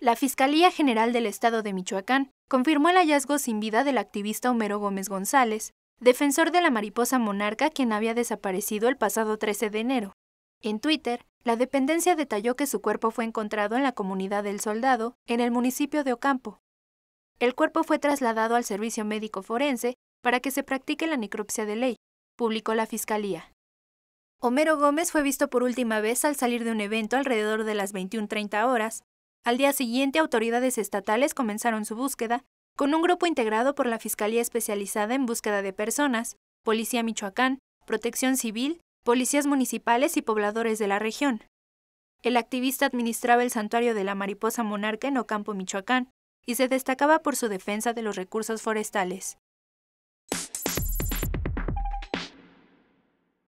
La Fiscalía General del Estado de Michoacán confirmó el hallazgo sin vida del activista Homero Gómez González, defensor de la mariposa monarca quien había desaparecido el pasado 13 de enero. En Twitter, la dependencia detalló que su cuerpo fue encontrado en la comunidad del Soldado, en el municipio de Ocampo. El cuerpo fue trasladado al servicio médico forense para que se practique la necropsia de ley, publicó la Fiscalía. Homero Gómez fue visto por última vez al salir de un evento alrededor de las 21.30 horas, al día siguiente, autoridades estatales comenzaron su búsqueda, con un grupo integrado por la Fiscalía Especializada en Búsqueda de Personas, Policía Michoacán, Protección Civil, policías municipales y pobladores de la región. El activista administraba el santuario de la mariposa monarca en Ocampo, Michoacán, y se destacaba por su defensa de los recursos forestales.